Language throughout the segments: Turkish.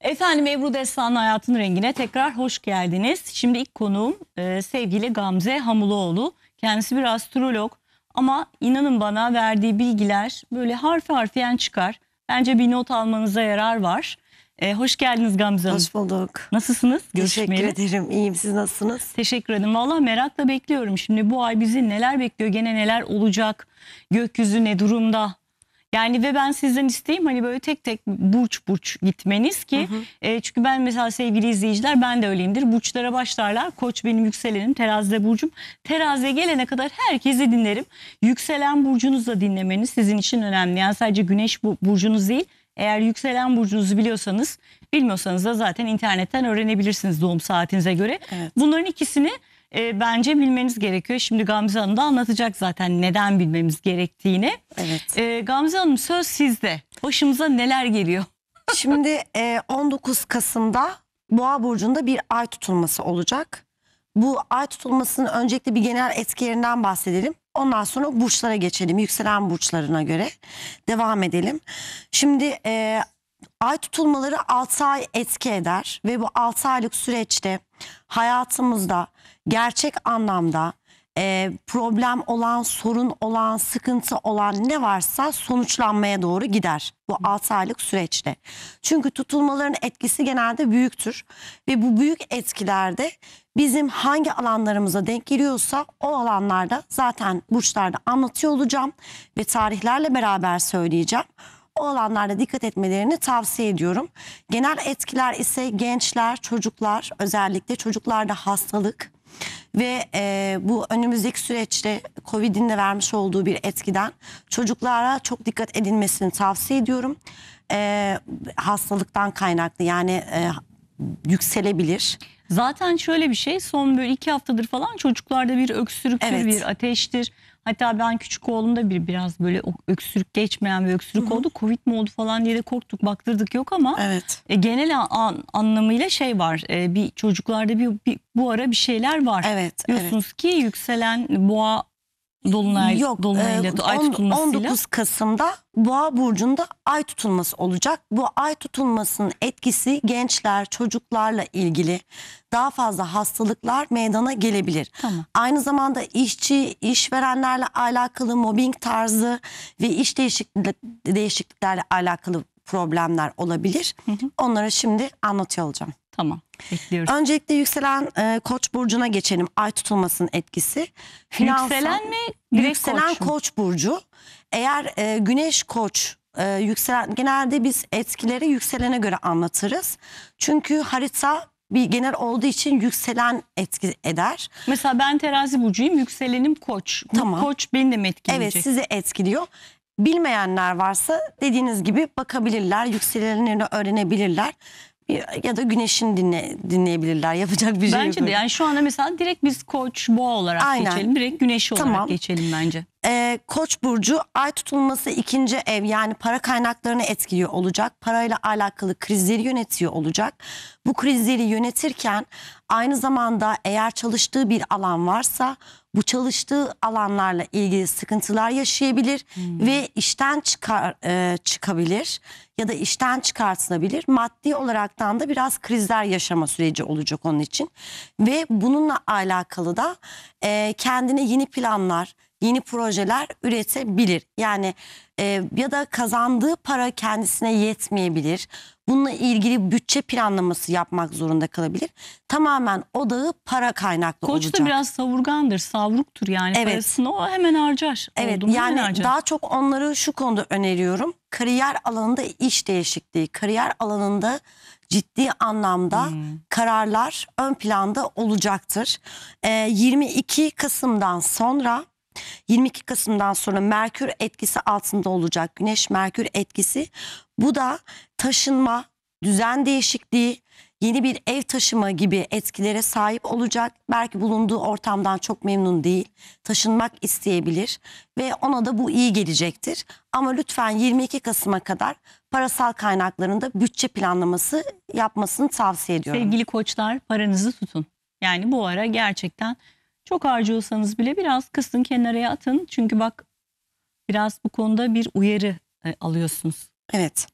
Efendim Ebru Destan'ın Hayatın Rengi'ne tekrar hoş geldiniz. Şimdi ilk konuğum e, sevgili Gamze Hamuloğlu. Kendisi bir astrolog ama inanın bana verdiği bilgiler böyle harfi harfiyen çıkar. Bence bir not almanıza yarar var. E, hoş geldiniz Gamze Hanım. Hoş bulduk. Nasılsınız? Teşekkür ederim. İyiyim. Siz nasılsınız? Teşekkür ederim. Valla merakla bekliyorum. Şimdi bu ay bizi neler bekliyor? Gene neler olacak? Gökyüzü ne durumda? Yani ve ben sizden isteyeyim hani böyle tek tek burç burç gitmeniz ki hı hı. E, çünkü ben mesela sevgili izleyiciler ben de öyleyimdir. Burçlara başlarlar. Koç benim yükselenim, terazide burcum. Teraziye gelene kadar herkesi dinlerim. Yükselen burcunuzu da dinlemeniz sizin için önemli. Yani sadece güneş burcunuz değil. Eğer yükselen burcunuzu biliyorsanız, bilmiyorsanız da zaten internetten öğrenebilirsiniz doğum saatinize göre. Evet. Bunların ikisini e, bence bilmeniz gerekiyor. Şimdi Gamze Hanım da anlatacak zaten neden bilmemiz gerektiğini. Evet. E, Gamze Hanım söz sizde. Başımıza neler geliyor? Şimdi e, 19 Kasım'da Boğa Burcu'nda bir ay tutulması olacak. Bu ay tutulmasının öncelikle bir genel etkilerinden bahsedelim. Ondan sonra burçlara geçelim. Yükselen burçlarına göre devam edelim. Şimdi e, Ay tutulmaları 6 ay etki eder ve bu 6 aylık süreçte hayatımızda gerçek anlamda e, problem olan, sorun olan, sıkıntı olan ne varsa sonuçlanmaya doğru gider bu 6 aylık süreçte. Çünkü tutulmaların etkisi genelde büyüktür ve bu büyük etkilerde bizim hangi alanlarımıza denk geliyorsa o alanlarda zaten burçlarda anlatıyor olacağım ve tarihlerle beraber söyleyeceğim o alanlarda dikkat etmelerini tavsiye ediyorum. Genel etkiler ise gençler, çocuklar özellikle çocuklarda hastalık ve e, bu önümüzdeki süreçte Covid'in de vermiş olduğu bir etkiden çocuklara çok dikkat edilmesini tavsiye ediyorum. E, hastalıktan kaynaklı yani e, yükselebilir. Zaten şöyle bir şey son böyle iki haftadır falan çocuklarda bir öksürüktür, evet. bir ateştir. Hatta ben küçük oğlumda bir biraz böyle öksürük geçmeyen bir öksürük Hı-hı. oldu. Covid mi oldu falan diye de korktuk baktırdık yok ama evet. e, genel an, anlamıyla şey var. E, bir çocuklarda bir, bir bu ara bir şeyler var. Evet. Diyorsunuz evet. ki yükselen boğa Dolunay, Yok, dolunayla, e, ay tutulmasıyla. 19 Kasım'da Boğa burcunda ay tutulması olacak. Bu ay tutulmasının etkisi gençler, çocuklarla ilgili daha fazla hastalıklar meydana gelebilir. Tamam. Aynı zamanda işçi, işverenlerle alakalı mobbing tarzı ve iş değişiklik, değişikliklerle alakalı problemler olabilir. Hı Onları şimdi anlatıyor olacağım. Tamam. Bekliyoruz. Öncelikle yükselen e, koç burcuna geçelim. Ay tutulmasının etkisi. Finansal, yükselen mi? Direkt yükselen koç, burcu. Eğer e, güneş koç e, yükselen genelde biz etkileri yükselene göre anlatırız. Çünkü harita bir genel olduğu için yükselen etki eder. Mesela ben terazi burcuyum, yükselenim koç. Tamam. koç beni de mi etkileyecek? Evet, sizi etkiliyor. Bilmeyenler varsa dediğiniz gibi bakabilirler, yükselenlerini öğrenebilirler ya da güneşin dinle, dinleyebilirler. Yapacak bir şey Bence yok. de yani şu anda mesela direkt biz koç boğa olarak Aynen. geçelim. Direkt güneşi tamam. olarak geçelim bence. Ee, koç burcu ay tutulması ikinci ev yani para kaynaklarını etkiliyor olacak. Parayla alakalı krizleri yönetiyor olacak. Bu krizleri yönetirken Aynı zamanda eğer çalıştığı bir alan varsa bu çalıştığı alanlarla ilgili sıkıntılar yaşayabilir hmm. ve işten çıkar e, çıkabilir ya da işten çıkartılabilir. Maddi olaraktan da biraz krizler yaşama süreci olacak onun için ve bununla alakalı da e, kendine yeni planlar, yeni projeler üretebilir. Yani e, ya da kazandığı para kendisine yetmeyebilir Bununla ilgili bütçe planlaması yapmak zorunda kalabilir. Tamamen odağı para kaynaklı Koç olacak. Koç da biraz savurgandır, savruktur yani evet. parasını o hemen harcar. Evet Oldu yani harcar. daha çok onları şu konuda öneriyorum. Kariyer alanında iş değişikliği, kariyer alanında ciddi anlamda hmm. kararlar ön planda olacaktır. E, ee, 22 Kasım'dan sonra 22 Kasım'dan sonra Merkür etkisi altında olacak. Güneş Merkür etkisi bu da taşınma, düzen değişikliği, yeni bir ev taşıma gibi etkilere sahip olacak. Belki bulunduğu ortamdan çok memnun değil. Taşınmak isteyebilir ve ona da bu iyi gelecektir. Ama lütfen 22 Kasım'a kadar parasal kaynaklarında bütçe planlaması yapmasını tavsiye ediyorum. Sevgili koçlar paranızı tutun. Yani bu ara gerçekten çok harcıyorsanız bile biraz kısın kenara atın. Çünkü bak biraz bu konuda bir uyarı e, alıyorsunuz. Evet.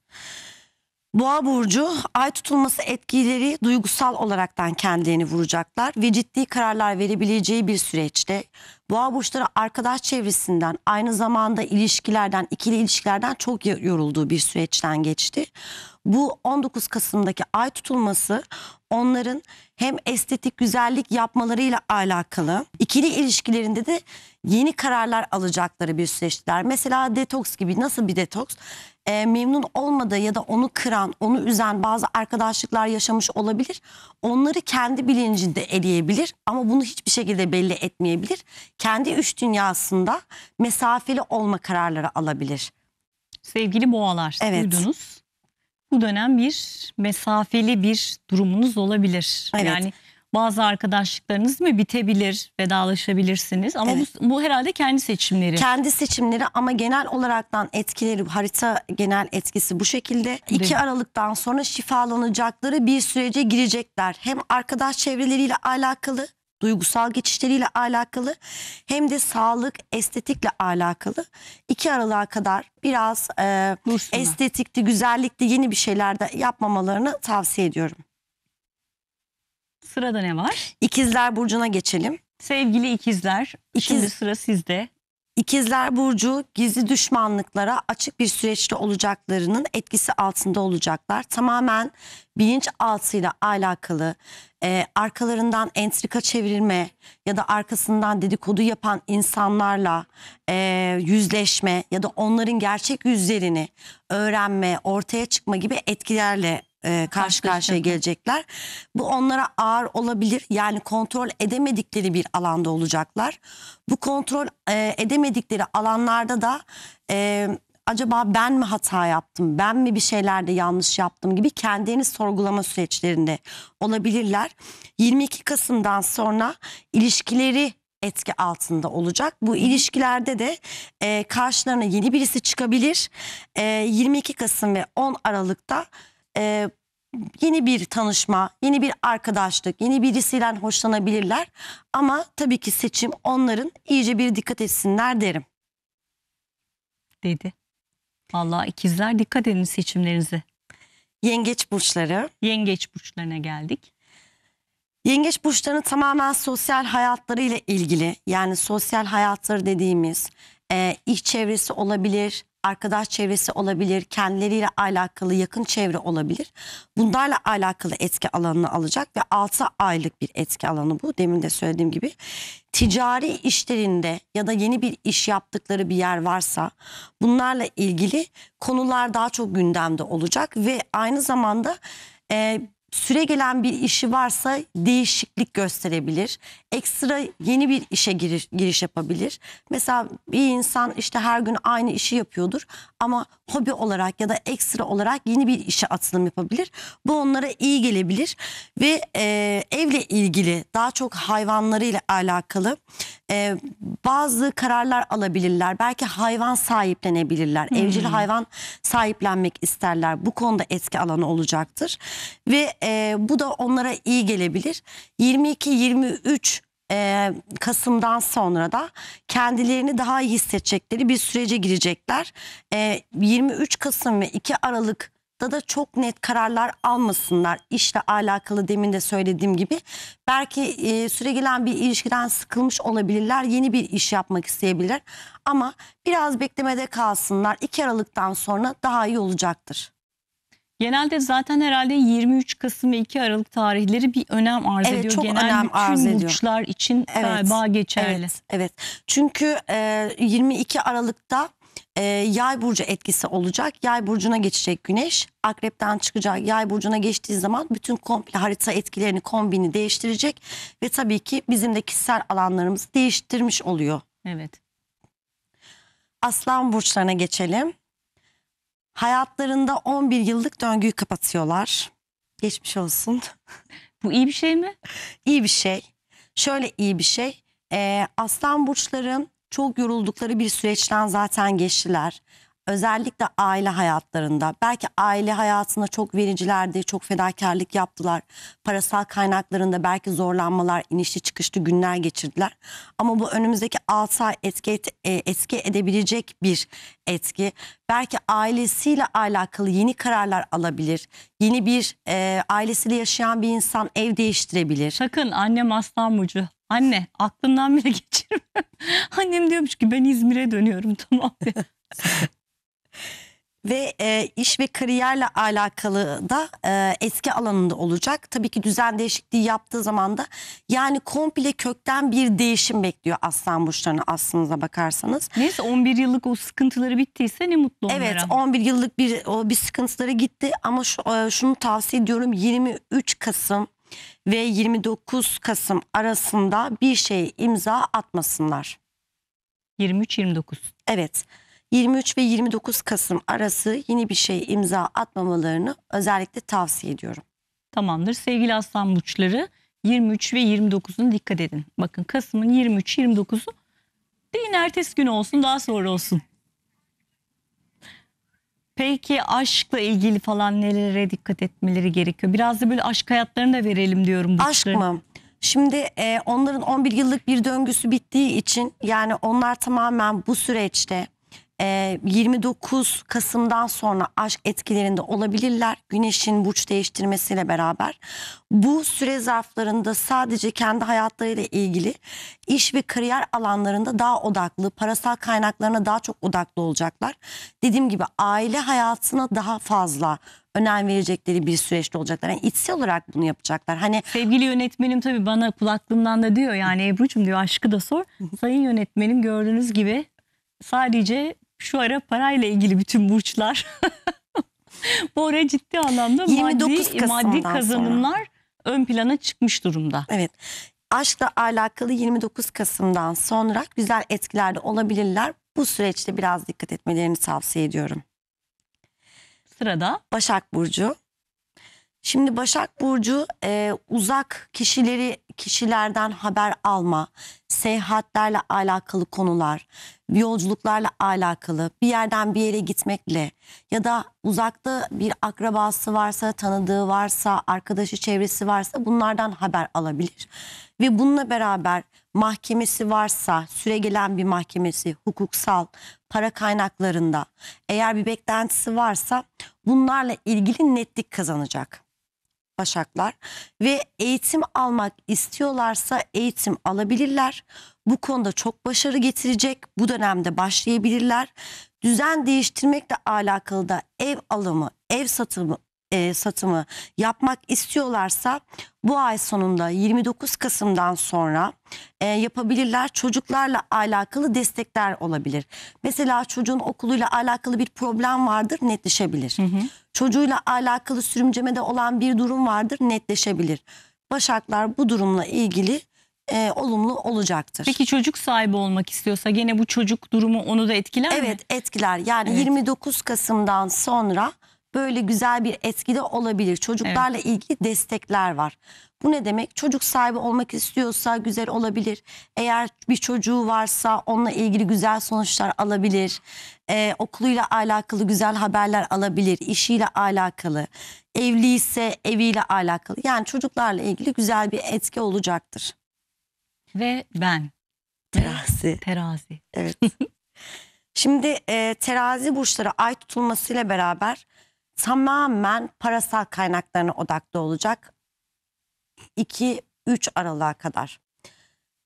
Boğa burcu ay tutulması etkileri duygusal olaraktan kendilerini vuracaklar ve ciddi kararlar verebileceği bir süreçte boğa burçları arkadaş çevresinden aynı zamanda ilişkilerden ikili ilişkilerden çok yorulduğu bir süreçten geçti. Bu 19 Kasım'daki ay tutulması onların hem estetik güzellik yapmalarıyla alakalı ikili ilişkilerinde de yeni kararlar alacakları bir süreçler. Mesela detoks gibi nasıl bir detoks? E, memnun olmadığı ya da onu kıran, onu üzen bazı arkadaşlıklar yaşamış olabilir. Onları kendi bilincinde eleyebilir ama bunu hiçbir şekilde belli etmeyebilir. Kendi üç dünyasında mesafeli olma kararları alabilir. Sevgili boğalar evet. duydunuz bu dönem bir mesafeli bir durumunuz olabilir. Evet. Yani bazı arkadaşlıklarınız mı bitebilir, vedalaşabilirsiniz ama evet. bu, bu herhalde kendi seçimleri. Kendi seçimleri ama genel olaraktan etkileri harita genel etkisi bu şekilde. Değil. 2 Aralık'tan sonra şifalanacakları bir sürece girecekler. Hem arkadaş çevreleriyle alakalı duygusal geçişleriyle alakalı hem de sağlık estetikle alakalı. 2 Aralık'a kadar biraz e, Dursunlar. estetikte, güzellikte yeni bir şeyler de yapmamalarını tavsiye ediyorum. Sırada ne var? İkizler Burcu'na geçelim. Sevgili ikizler, İkiz... şimdi sıra sizde. İkizler Burcu gizli düşmanlıklara açık bir süreçte olacaklarının etkisi altında olacaklar. Tamamen bilinç altıyla alakalı e, arkalarından entrika çevirme ya da arkasından dedikodu yapan insanlarla e, yüzleşme ya da onların gerçek yüzlerini öğrenme, ortaya çıkma gibi etkilerle e, karşı karşıya gelecekler. Bu onlara ağır olabilir. Yani kontrol edemedikleri bir alanda olacaklar. Bu kontrol e, edemedikleri alanlarda da e, acaba ben mi hata yaptım? Ben mi bir şeylerde yanlış yaptım gibi kendini sorgulama süreçlerinde olabilirler. 22 Kasım'dan sonra ilişkileri etki altında olacak. Bu ilişkilerde de e, karşılarına yeni birisi çıkabilir. E, 22 Kasım ve 10 Aralık'ta e, yeni bir tanışma, yeni bir arkadaşlık, yeni birisiyle hoşlanabilirler. Ama tabii ki seçim onların iyice bir dikkat etsinler derim. Dedi. Vallahi ikizler dikkat edin seçimlerinize. Yengeç burçları. Yengeç burçlarına geldik. Yengeç burçlarının tamamen sosyal hayatları ile ilgili yani sosyal hayatları dediğimiz e, iş çevresi olabilir, arkadaş çevresi olabilir, kendileriyle alakalı yakın çevre olabilir. Bunlarla alakalı etki alanını alacak ve 6 aylık bir etki alanı bu. Demin de söylediğim gibi. Ticari işlerinde ya da yeni bir iş yaptıkları bir yer varsa bunlarla ilgili konular daha çok gündemde olacak ve aynı zamanda süre gelen bir işi varsa değişiklik gösterebilir. Ekstra yeni bir işe giriş, giriş yapabilir. Mesela bir insan işte her gün aynı işi yapıyordur ama hobi olarak ya da ekstra olarak yeni bir işe atılım yapabilir. Bu onlara iyi gelebilir ve e, evle ilgili daha çok hayvanlarıyla alakalı e, bazı kararlar alabilirler. Belki hayvan sahiplenebilirler. Hmm. Evcil hayvan sahiplenmek isterler. Bu konuda etki alanı olacaktır. Ve e, bu da onlara iyi gelebilir. 22-23 e, Kasım'dan sonra da kendilerini daha iyi hissedecekleri bir sürece girecekler. 23 e, Kasım ve 2 Aralık da da çok net kararlar almasınlar. İşle alakalı demin de söylediğim gibi. Belki e, süregelen bir ilişkiden sıkılmış olabilirler. Yeni bir iş yapmak isteyebilir. Ama biraz beklemede kalsınlar. 2 Aralık'tan sonra daha iyi olacaktır. Genelde zaten herhalde 23 Kasım ve 2 Aralık tarihleri bir önem arz evet, ediyor. Çok Genel önem bütün arz ediyor. burçlar için evet, galiba geçerli. Evet, evet. Çünkü e, 22 Aralık'ta e, yay burcu etkisi olacak. Yay burcuna geçecek güneş. Akrepten çıkacak yay burcuna geçtiği zaman bütün komple harita etkilerini kombini değiştirecek. Ve tabii ki bizim de kişisel alanlarımızı değiştirmiş oluyor. Evet. Aslan burçlarına geçelim. Hayatlarında 11 yıllık döngüyü kapatıyorlar. Geçmiş olsun. Bu iyi bir şey mi? İyi bir şey. Şöyle iyi bir şey. Ee, aslan burçların çok yoruldukları bir süreçten zaten geçtiler. Özellikle aile hayatlarında. Belki aile hayatında çok vericilerdi, çok fedakarlık yaptılar. Parasal kaynaklarında belki zorlanmalar, inişli çıkışlı günler geçirdiler. Ama bu önümüzdeki 6 ay etki, e, etki edebilecek bir etki. Belki ailesiyle alakalı yeni kararlar alabilir. Yeni bir e, ailesiyle yaşayan bir insan ev değiştirebilir. Sakın annem aslan mucu. Anne aklından bile geçirme. Annem diyormuş ki ben İzmir'e dönüyorum tamam. ve e, iş ve kariyerle alakalı da e, eski alanında olacak. Tabii ki düzen değişikliği yaptığı zaman da yani komple kökten bir değişim bekliyor aslan burçlarını aslınıza bakarsanız. Neyse 11 yıllık o sıkıntıları bittiyse ne mutlu onlara. Evet 11 yıllık bir o bir sıkıntıları gitti ama şu, e, şunu tavsiye ediyorum 23 Kasım ve 29 Kasım arasında bir şey imza atmasınlar. 23-29. Evet. 23 ve 29 Kasım arası yeni bir şey imza atmamalarını özellikle tavsiye ediyorum. Tamamdır. Sevgili aslan burçları 23 ve 29'unu dikkat edin. Bakın Kasım'ın 23-29'u değil, ertesi gün olsun daha sonra olsun. Peki aşkla ilgili falan nelere dikkat etmeleri gerekiyor? Biraz da böyle aşk hayatlarını da verelim diyorum. Bu Aşk mı? Şimdi e, onların 11 yıllık bir döngüsü bittiği için yani onlar tamamen bu süreçte 29 ee, Kasım'dan sonra aşk etkilerinde olabilirler. Güneşin burç değiştirmesiyle beraber. Bu süre zarflarında sadece kendi hayatlarıyla ilgili iş ve kariyer alanlarında daha odaklı, parasal kaynaklarına daha çok odaklı olacaklar. Dediğim gibi aile hayatına daha fazla önem verecekleri bir süreçte olacaklar. Yani içsel olarak bunu yapacaklar. Hani sevgili yönetmenim tabii bana kulaklığımdan da diyor yani Ebru'cum diyor aşkı da sor. Sayın yönetmenim gördüğünüz gibi sadece şu ara parayla ilgili bütün burçlar bu ara ciddi anlamda maddi, maddi kazanımlar sonra. ön plana çıkmış durumda. Evet. Aşkla alakalı 29 Kasım'dan sonra güzel etkilerde olabilirler. Bu süreçte biraz dikkat etmelerini tavsiye ediyorum. Sırada Başak Burcu. Şimdi Başak Burcu e, uzak kişileri kişilerden haber alma, seyahatlerle alakalı konular, yolculuklarla alakalı bir yerden bir yere gitmekle ya da uzakta bir akrabası varsa, tanıdığı varsa, arkadaşı çevresi varsa bunlardan haber alabilir. Ve bununla beraber mahkemesi varsa, süre gelen bir mahkemesi, hukuksal, para kaynaklarında eğer bir beklentisi varsa bunlarla ilgili netlik kazanacak. Başaklar ve eğitim almak istiyorlarsa eğitim alabilirler. Bu konuda çok başarı getirecek. Bu dönemde başlayabilirler. Düzen değiştirmekle alakalı da ev alımı, ev satımı, e, satımı yapmak istiyorlarsa bu ay sonunda 29 Kasım'dan sonra e, yapabilirler. Çocuklarla alakalı destekler olabilir. Mesela çocuğun okuluyla alakalı bir problem vardır netleşebilir. Hı hı. Çocuğuyla alakalı sürümcemede olan bir durum vardır netleşebilir. Başaklar bu durumla ilgili e, olumlu olacaktır. Peki çocuk sahibi olmak istiyorsa gene bu çocuk durumu onu da etkiler evet, mi? Evet etkiler. Yani evet. 29 Kasım'dan sonra böyle güzel bir etkide olabilir. Çocuklarla evet. ilgili destekler var. Bu ne demek? Çocuk sahibi olmak istiyorsa güzel olabilir. Eğer bir çocuğu varsa onunla ilgili güzel sonuçlar alabilir. Ee, okuluyla alakalı güzel haberler alabilir. İşiyle alakalı. evliyse eviyle alakalı. Yani çocuklarla ilgili güzel bir etki olacaktır. Ve ben. Terazi. Terazi. Evet. Şimdi e, terazi burçları ay tutulmasıyla beraber tamamen parasal kaynaklarına odaklı olacak. 2-3 aralığa kadar.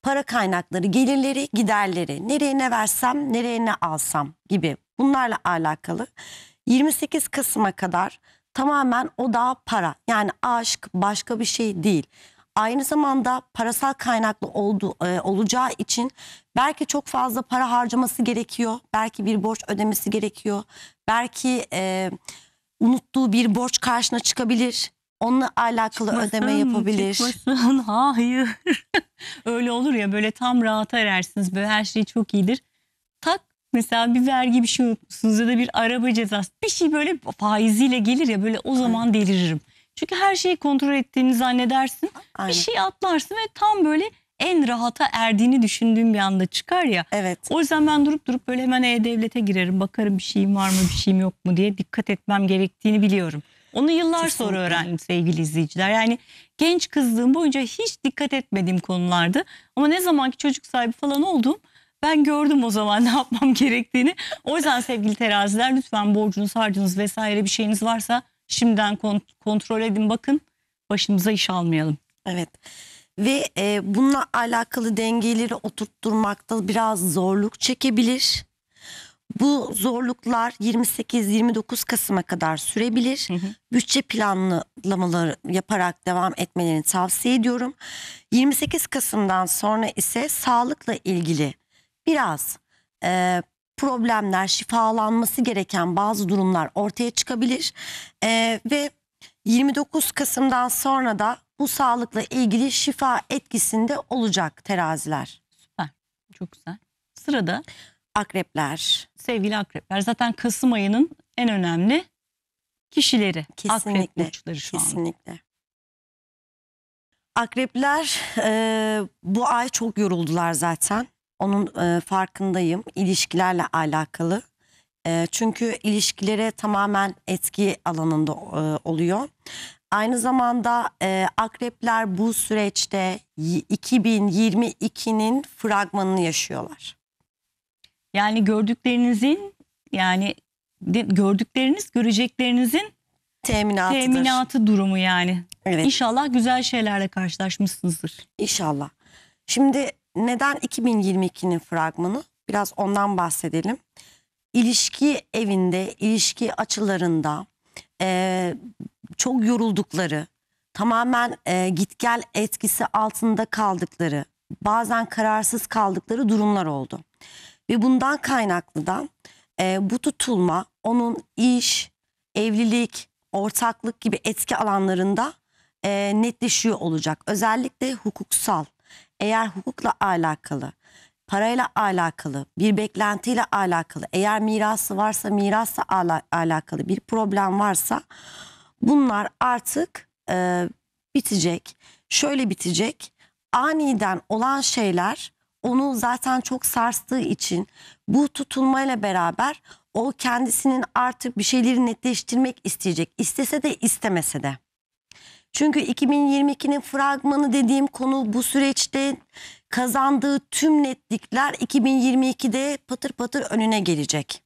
Para kaynakları, gelirleri, giderleri, nereye ne versem, nereye ne alsam gibi bunlarla alakalı 28 Kasım'a kadar tamamen o da para. Yani aşk başka bir şey değil. Aynı zamanda parasal kaynaklı oldu, e, olacağı için belki çok fazla para harcaması gerekiyor. Belki bir borç ödemesi gerekiyor. Belki e, unuttuğu bir borç karşına çıkabilir. Onunla alakalı çıkmasın, ödeme yapabilir. Çıkmasın, hayır. Öyle olur ya böyle tam rahat erersiniz. Böyle her şey çok iyidir. Tak mesela bir vergi bir şey unutmuşsunuz ya da bir araba cezası. Bir şey böyle faiziyle gelir ya böyle o zaman deliririm. Çünkü her şeyi kontrol ettiğini zannedersin. Aynen. Bir şey atlarsın ve tam böyle en rahata erdiğini düşündüğüm bir anda çıkar ya. Evet. O yüzden ben durup durup böyle hemen E-Devlet'e girerim. Bakarım bir şeyim var mı bir şeyim yok mu diye dikkat etmem gerektiğini biliyorum. Onu yıllar Kesinlikle. sonra öğrendim sevgili izleyiciler. Yani genç kızlığım boyunca hiç dikkat etmediğim konulardı. Ama ne zamanki çocuk sahibi falan oldum ben gördüm o zaman ne yapmam gerektiğini. O yüzden sevgili teraziler lütfen borcunuz, harcınız vesaire bir şeyiniz varsa şimdiden kont kontrol edin bakın. Başımıza iş almayalım. Evet ve e, bununla alakalı dengeleri oturtturmakta biraz zorluk çekebilir. Bu zorluklar 28-29 Kasım'a kadar sürebilir. Hı hı. Bütçe planlamaları yaparak devam etmelerini tavsiye ediyorum. 28 Kasım'dan sonra ise sağlıkla ilgili biraz e, problemler, şifalanması gereken bazı durumlar ortaya çıkabilir. E, ve 29 Kasım'dan sonra da bu sağlıkla ilgili şifa etkisinde olacak teraziler. Süper. Çok güzel. Sırada akrepler. Sevgili akrepler zaten Kasım ayının en önemli kişileri. Kesinlikle. Akrep burçları şu kesinlikle. anda. Akrepler e, bu ay çok yoruldular zaten. Onun e, farkındayım. İlişkilerle alakalı. E, çünkü ilişkilere tamamen etki alanında e, oluyor. Aynı zamanda e, akrepler bu süreçte 2022'nin fragmanını yaşıyorlar. Yani gördüklerinizin yani de, gördükleriniz göreceklerinizin teminatıdır. teminatı durumu yani. Evet. İnşallah güzel şeylerle karşılaşmışsınızdır. İnşallah. Şimdi neden 2022'nin fragmanı? Biraz ondan bahsedelim. İlişki evinde, ilişki açılarında, e, çok yoruldukları, tamamen e, git gel etkisi altında kaldıkları, bazen kararsız kaldıkları durumlar oldu. Ve bundan kaynaklı da e, bu tutulma onun iş, evlilik, ortaklık gibi etki alanlarında e, netleşiyor olacak. Özellikle hukuksal, eğer hukukla alakalı parayla alakalı, bir beklentiyle alakalı, eğer mirası varsa mirasla ala alakalı bir problem varsa bunlar artık e, bitecek. Şöyle bitecek. Aniden olan şeyler onu zaten çok sarstığı için bu tutulmayla beraber o kendisinin artık bir şeyleri netleştirmek isteyecek. İstese de istemese de. Çünkü 2022'nin fragmanı dediğim konu bu süreçte kazandığı tüm netlikler 2022'de patır patır önüne gelecek.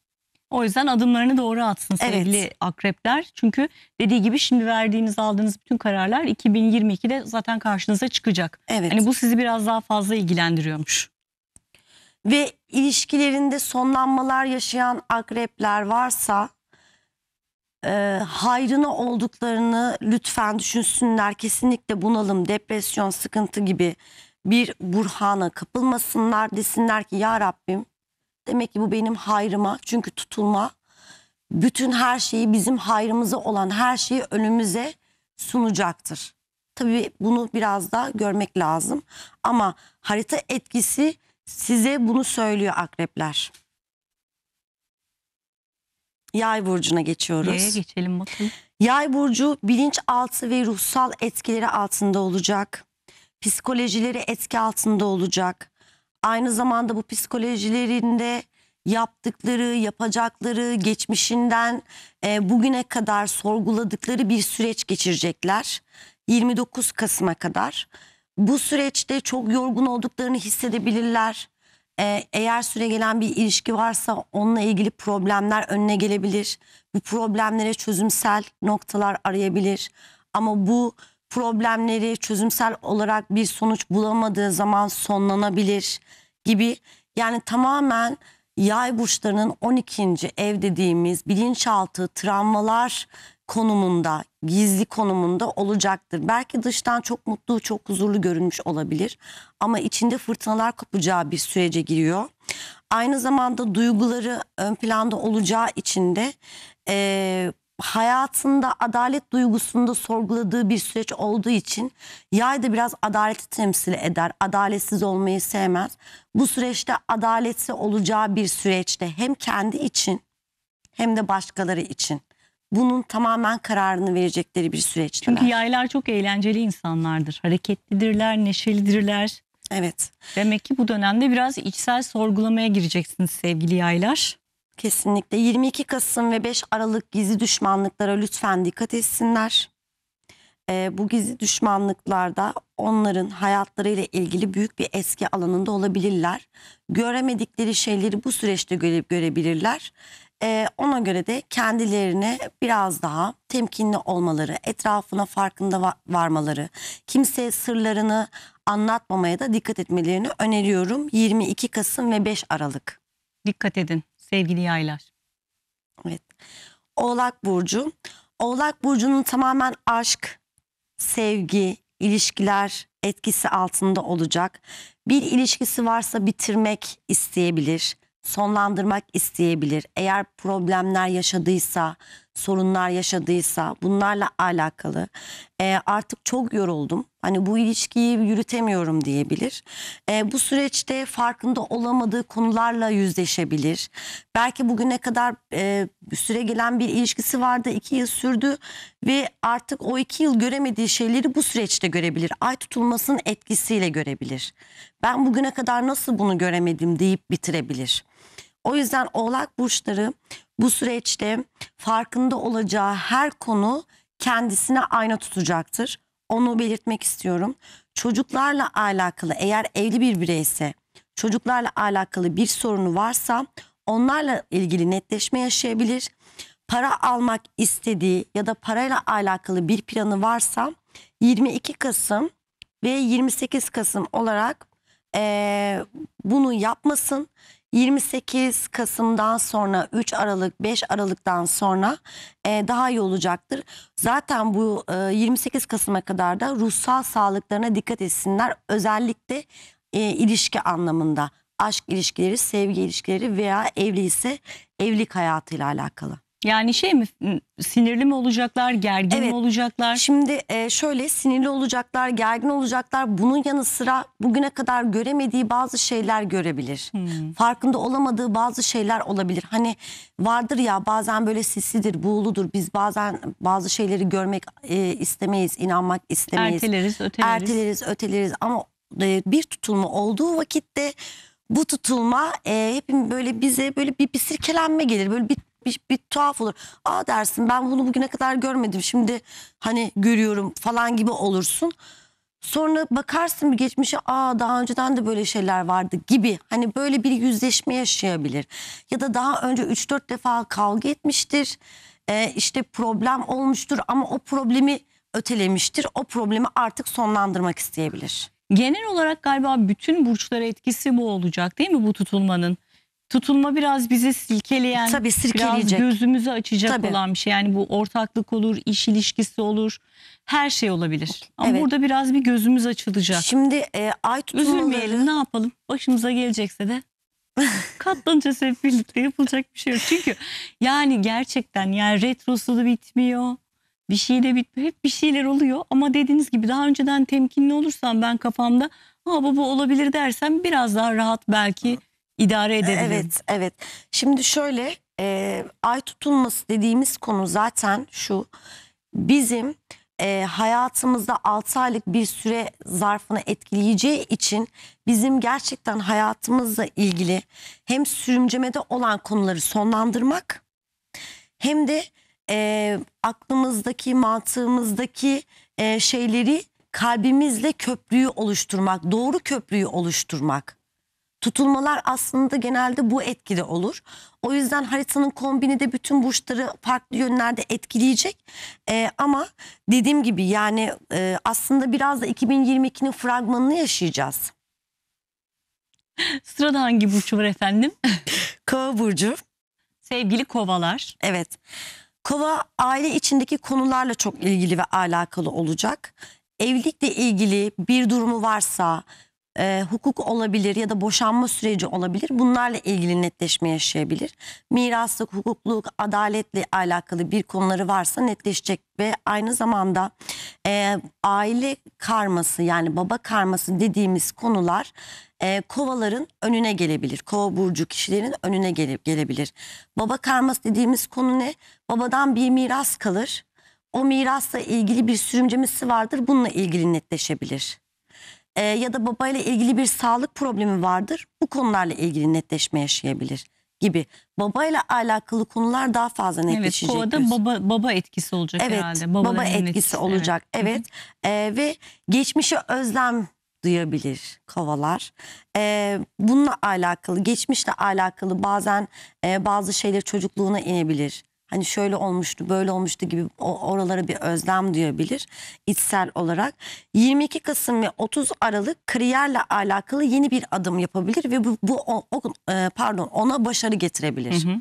O yüzden adımlarını doğru atsın sevgili evet. akrepler. Çünkü dediği gibi şimdi verdiğiniz aldığınız bütün kararlar 2022'de zaten karşınıza çıkacak. Evet. Hani bu sizi biraz daha fazla ilgilendiriyormuş. Ve ilişkilerinde sonlanmalar yaşayan akrepler varsa e, hayrına olduklarını lütfen düşünsünler. Kesinlikle bunalım, depresyon, sıkıntı gibi bir burhana kapılmasınlar. Desinler ki ya Rabbim demek ki bu benim hayrıma çünkü tutulma bütün her şeyi bizim hayrımıza olan her şeyi önümüze sunacaktır. Tabii bunu biraz da görmek lazım ama harita etkisi size bunu söylüyor akrepler. Yay burcuna geçiyoruz. Yaya geçelim bakalım. Yay burcu bilinçaltı ve ruhsal etkileri altında olacak. Psikolojileri etki altında olacak. Aynı zamanda bu psikolojilerinde yaptıkları, yapacakları, geçmişinden e, bugüne kadar sorguladıkları bir süreç geçirecekler. 29 Kasım'a kadar. Bu süreçte çok yorgun olduklarını hissedebilirler e, eğer süre gelen bir ilişki varsa onunla ilgili problemler önüne gelebilir. Bu problemlere çözümsel noktalar arayabilir. Ama bu problemleri çözümsel olarak bir sonuç bulamadığı zaman sonlanabilir gibi. Yani tamamen yay burçlarının 12. ev dediğimiz bilinçaltı travmalar konumunda, gizli konumunda olacaktır. Belki dıştan çok mutlu, çok huzurlu görünmüş olabilir ama içinde fırtınalar kapacağı bir sürece giriyor. Aynı zamanda duyguları ön planda olacağı için de e, hayatında adalet duygusunda sorguladığı bir süreç olduğu için yay da biraz adaleti temsil eder. Adaletsiz olmayı sevmez. Bu süreçte adaletsiz olacağı bir süreçte hem kendi için hem de başkaları için bunun tamamen kararını verecekleri bir süreçteler. Çünkü yaylar çok eğlenceli insanlardır. Hareketlidirler, neşelidirler. Evet. Demek ki bu dönemde biraz içsel sorgulamaya gireceksiniz sevgili yaylar. Kesinlikle 22 Kasım ve 5 Aralık gizli düşmanlıklara lütfen dikkat etsinler. Ee, bu gizli düşmanlıklarda onların hayatlarıyla ilgili büyük bir eski alanında olabilirler. Göremedikleri şeyleri bu süreçte göre görebilirler. Ee, ona göre de kendilerini biraz daha temkinli olmaları, etrafına farkında va- varmaları, kimseye sırlarını anlatmamaya da dikkat etmelerini öneriyorum. 22 Kasım ve 5 Aralık. Dikkat edin sevgili yaylar. Evet. Oğlak Burcu. Oğlak Burcu'nun tamamen aşk, sevgi, ilişkiler etkisi altında olacak. Bir ilişkisi varsa bitirmek isteyebilir sonlandırmak isteyebilir. Eğer problemler yaşadıysa, sorunlar yaşadıysa bunlarla alakalı e, artık çok yoruldum. Hani bu ilişkiyi yürütemiyorum diyebilir. E, bu süreçte farkında olamadığı konularla yüzleşebilir. Belki bugüne kadar e, süre gelen bir ilişkisi vardı. iki yıl sürdü ve artık o iki yıl göremediği şeyleri bu süreçte görebilir. Ay tutulmasının etkisiyle görebilir. Ben bugüne kadar nasıl bunu göremedim deyip bitirebilir. O yüzden oğlak burçları bu süreçte farkında olacağı her konu kendisine ayna tutacaktır. Onu belirtmek istiyorum. Çocuklarla alakalı eğer evli bir bireyse çocuklarla alakalı bir sorunu varsa onlarla ilgili netleşme yaşayabilir. Para almak istediği ya da parayla alakalı bir planı varsa 22 Kasım ve 28 Kasım olarak e, bunu yapmasın. 28 Kasım'dan sonra 3 Aralık 5 Aralık'tan sonra e, daha iyi olacaktır. Zaten bu e, 28 Kasım'a kadar da ruhsal sağlıklarına dikkat etsinler. Özellikle e, ilişki anlamında aşk ilişkileri, sevgi ilişkileri veya evli ise evlilik hayatıyla alakalı. Yani şey mi sinirli mi olacaklar, gergin evet, mi olacaklar? Şimdi e, şöyle sinirli olacaklar, gergin olacaklar. Bunun yanı sıra bugüne kadar göremediği bazı şeyler görebilir. Hmm. Farkında olamadığı bazı şeyler olabilir. Hani vardır ya bazen böyle sislidir, buğuludur. Biz bazen bazı şeyleri görmek e, istemeyiz, inanmak istemeyiz. Erteleriz, öteleriz. Erteleriz, öteleriz ama e, bir tutulma olduğu vakitte bu tutulma e, hepim böyle bize böyle bir, bir sirkelenme gelir. Böyle bir bir, bir tuhaf olur. Aa dersin ben bunu bugüne kadar görmedim şimdi hani görüyorum falan gibi olursun. Sonra bakarsın bir geçmişe aa daha önceden de böyle şeyler vardı gibi. Hani böyle bir yüzleşme yaşayabilir. Ya da daha önce 3-4 defa kavga etmiştir. Ee, işte problem olmuştur ama o problemi ötelemiştir. O problemi artık sonlandırmak isteyebilir. Genel olarak galiba bütün burçlara etkisi bu olacak değil mi bu tutulmanın? tutulma biraz bizi e, silkeleyen, Tabii silkeleyecek. biraz gözümüzü açacak Tabii. olan bir şey. Yani bu ortaklık olur, iş ilişkisi olur, her şey olabilir. Ama Evet. burada biraz bir gözümüz açılacak. Şimdi e, ay Üzülmeyelim ne yapalım? Başımıza gelecekse de katlanacağız hep birlikte yapılacak bir şey yok. Çünkü yani gerçekten yani retrosu da bitmiyor. Bir şey de bitmiyor. Hep bir şeyler oluyor ama dediğiniz gibi daha önceden temkinli olursam ben kafamda ha bu olabilir dersem biraz daha rahat belki idare e, edebilir. Evet, evet. Şimdi şöyle e, ay tutulması dediğimiz konu zaten şu. Bizim e, hayatımızda 6 aylık bir süre zarfını etkileyeceği için bizim gerçekten hayatımızla ilgili hem sürümcemede olan konuları sonlandırmak hem de e, aklımızdaki mantığımızdaki e, şeyleri kalbimizle köprüyü oluşturmak, doğru köprüyü oluşturmak tutulmalar aslında genelde bu etkide olur. O yüzden haritanın kombini de bütün burçları farklı yönlerde etkileyecek. Ee, ama dediğim gibi yani e, aslında biraz da 2022'nin fragmanını yaşayacağız. Sırada hangi burç var efendim? Kova burcu. Sevgili kovalar. Evet. Kova aile içindeki konularla çok ilgili ve alakalı olacak. Evlilikle ilgili bir durumu varsa, e, hukuk olabilir ya da boşanma süreci olabilir. Bunlarla ilgili netleşme yaşayabilir. Miraslık, hukukluk, adaletle alakalı bir konuları varsa netleşecek ve aynı zamanda e, aile karması yani baba karması dediğimiz konular e, kovaların önüne gelebilir. Kova burcu kişilerin önüne gele, gelebilir. Baba karması dediğimiz konu ne? Babadan bir miras kalır. O mirasla ilgili bir sürümcemesi vardır. Bununla ilgili netleşebilir e, ya da babayla ilgili bir sağlık problemi vardır. Bu konularla ilgili netleşme yaşayabilir gibi. Babayla alakalı konular daha fazla netleşecektir. Evet, kovada baba baba etkisi olacak evet, herhalde. Baba, baba etkisi, etkisi olacak. Evet. evet. E, ve geçmişe özlem duyabilir kovalar. Ee, bununla alakalı, geçmişle alakalı bazen e, bazı şeyler çocukluğuna inebilir hani şöyle olmuştu böyle olmuştu gibi oralara bir özlem duyabilir içsel olarak. 22 Kasım ve 30 Aralık kariyerle alakalı yeni bir adım yapabilir ve bu, bu o, o, e, pardon ona başarı getirebilir. Hı hı.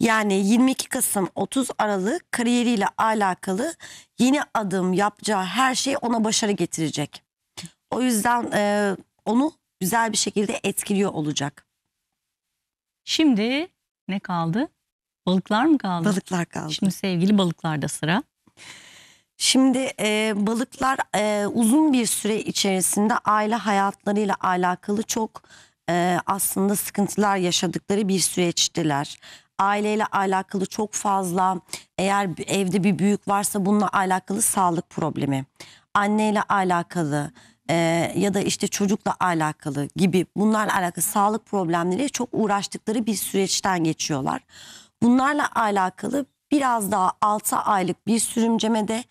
Yani 22 Kasım 30 Aralık kariyeriyle alakalı yeni adım yapacağı her şey ona başarı getirecek. O yüzden e, onu güzel bir şekilde etkiliyor olacak. Şimdi ne kaldı? Balıklar mı kaldı? Balıklar kaldı. Şimdi sevgili balıklarda sıra. Şimdi e, balıklar e, uzun bir süre içerisinde aile hayatlarıyla alakalı çok e, aslında sıkıntılar yaşadıkları bir süreçtiler. Aileyle alakalı çok fazla eğer evde bir büyük varsa bununla alakalı sağlık problemi. Anneyle alakalı e, ya da işte çocukla alakalı gibi bunlarla alakalı sağlık problemleri çok uğraştıkları bir süreçten geçiyorlar. Bunlarla alakalı biraz daha 6 aylık bir sürümcemede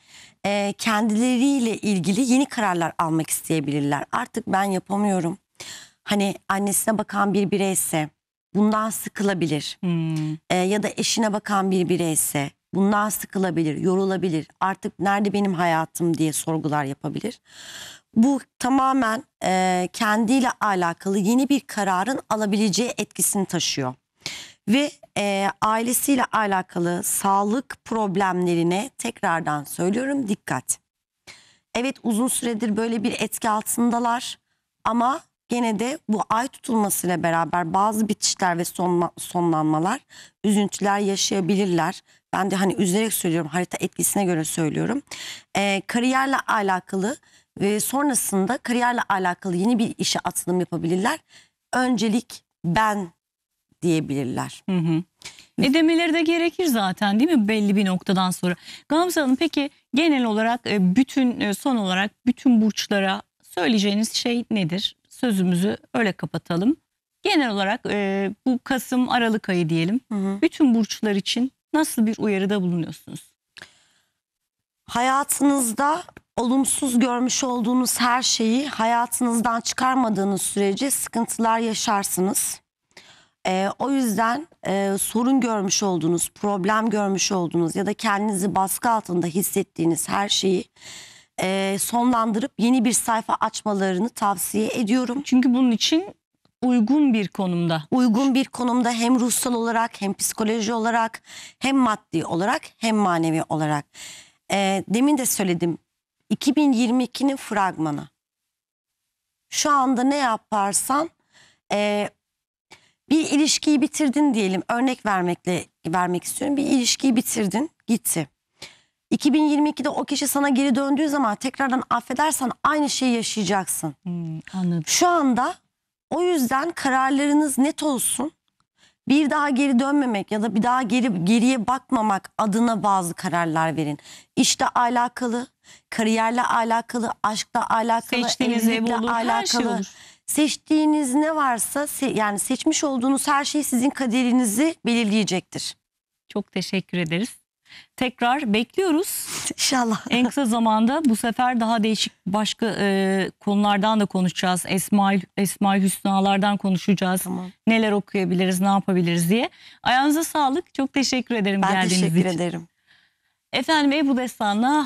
e, kendileriyle ilgili yeni kararlar almak isteyebilirler. Artık ben yapamıyorum. Hani annesine bakan bir bireyse bundan sıkılabilir. Hmm. E, ya da eşine bakan bir bireyse bundan sıkılabilir, yorulabilir. Artık nerede benim hayatım diye sorgular yapabilir. Bu tamamen e, kendiyle alakalı yeni bir kararın alabileceği etkisini taşıyor. Ve e, ailesiyle alakalı sağlık problemlerine tekrardan söylüyorum dikkat. Evet uzun süredir böyle bir etki altındalar ama gene de bu ay tutulmasıyla beraber bazı bitişler ve sonma, sonlanmalar, üzüntüler yaşayabilirler. Ben de hani üzülerek söylüyorum harita etkisine göre söylüyorum. E, kariyerle alakalı ve sonrasında kariyerle alakalı yeni bir işe atılım yapabilirler. Öncelik ben diyebilirler. Hı hı. E demeleri de gerekir zaten değil mi belli bir noktadan sonra. Gamze Hanım peki genel olarak e, bütün e, son olarak bütün burçlara söyleyeceğiniz şey nedir? Sözümüzü öyle kapatalım. Genel olarak e, bu Kasım Aralık ayı diyelim. Hı hı. Bütün burçlar için nasıl bir uyarıda bulunuyorsunuz? Hayatınızda olumsuz görmüş olduğunuz her şeyi hayatınızdan çıkarmadığınız sürece sıkıntılar yaşarsınız. E, o yüzden e, sorun görmüş olduğunuz, problem görmüş olduğunuz ya da kendinizi baskı altında hissettiğiniz her şeyi e, sonlandırıp yeni bir sayfa açmalarını tavsiye ediyorum. Çünkü bunun için uygun bir konumda. Uygun bir konumda hem ruhsal olarak hem psikoloji olarak hem maddi olarak hem manevi olarak. E, demin de söyledim 2022'nin fragmanı. Şu anda ne yaparsan e, bir ilişkiyi bitirdin diyelim. Örnek vermekle vermek istiyorum. Bir ilişkiyi bitirdin, gitti. 2022'de o kişi sana geri döndüğü zaman tekrardan affedersen aynı şeyi yaşayacaksın. Hmm, anladım. Şu anda o yüzden kararlarınız net olsun. Bir daha geri dönmemek ya da bir daha geri geriye bakmamak adına bazı kararlar verin. İşte alakalı, kariyerle alakalı, aşkla alakalı, Seçtiğiniz evlilikle ev olur, alakalı. Her şey olur seçtiğiniz ne varsa se yani seçmiş olduğunuz her şey sizin kaderinizi belirleyecektir. Çok teşekkür ederiz. Tekrar bekliyoruz. İnşallah. En kısa zamanda bu sefer daha değişik başka e, konulardan da konuşacağız. Esmail, Esmail Hüsna'lardan konuşacağız. Tamam. Neler okuyabiliriz, ne yapabiliriz diye. Ayağınıza sağlık. Çok teşekkür ederim ben geldiğiniz için. Ben teşekkür ederim. Efendim Ebru Destan'la